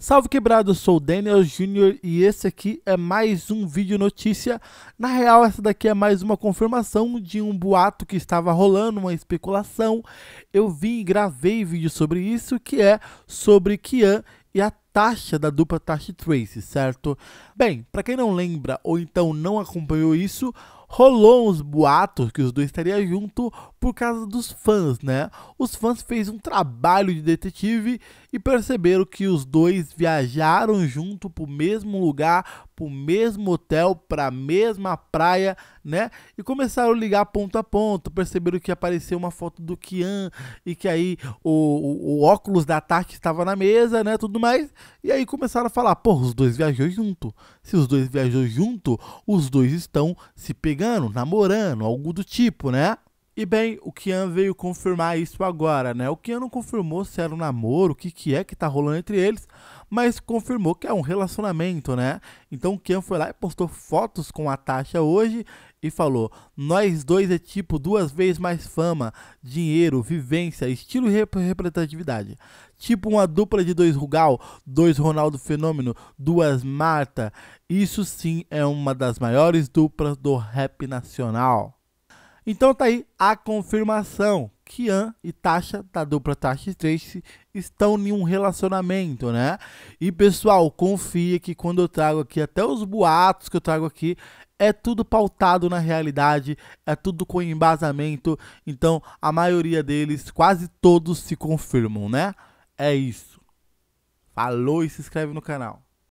Salve quebrado, sou o Daniel Júnior e esse aqui é mais um vídeo notícia. Na real, essa daqui é mais uma confirmação de um boato que estava rolando, uma especulação. Eu vim e gravei vídeo sobre isso, que é sobre Kian e a taxa da dupla Tashi Trace, certo? Bem, para quem não lembra ou então não acompanhou isso, rolou uns boatos que os dois estariam juntos por causa dos fãs, né? Os fãs fez um trabalho de detetive e perceberam que os dois viajaram junto pro mesmo lugar, pro mesmo hotel, pra mesma praia né? E começaram a ligar ponto a ponto, perceberam que apareceu uma foto do Kian e que aí o, o, o óculos da Tati estava na mesa, né? Tudo mais. E aí começaram a falar, pô, os dois viajou junto. Se os dois viajou junto, os dois estão se pegando, namorando, algo do tipo, né? E bem, o Kian veio confirmar isso agora, né? O Kian não confirmou se era um namoro, o que, que é que tá rolando entre eles, mas confirmou que é um relacionamento, né? Então o Ken foi lá e postou fotos com a Tasha hoje e falou: Nós dois é tipo duas vezes mais fama, dinheiro, vivência, estilo e representatividade. Tipo uma dupla de dois Rugal, dois Ronaldo Fenômeno, duas Marta. Isso sim é uma das maiores duplas do rap nacional. Então tá aí a confirmação. Kian e Tasha, da dupla Tasha e Tracy, estão em um relacionamento, né? E pessoal, confia que quando eu trago aqui, até os boatos que eu trago aqui, é tudo pautado na realidade, é tudo com embasamento, então a maioria deles, quase todos, se confirmam, né? É isso. Falou e se inscreve no canal.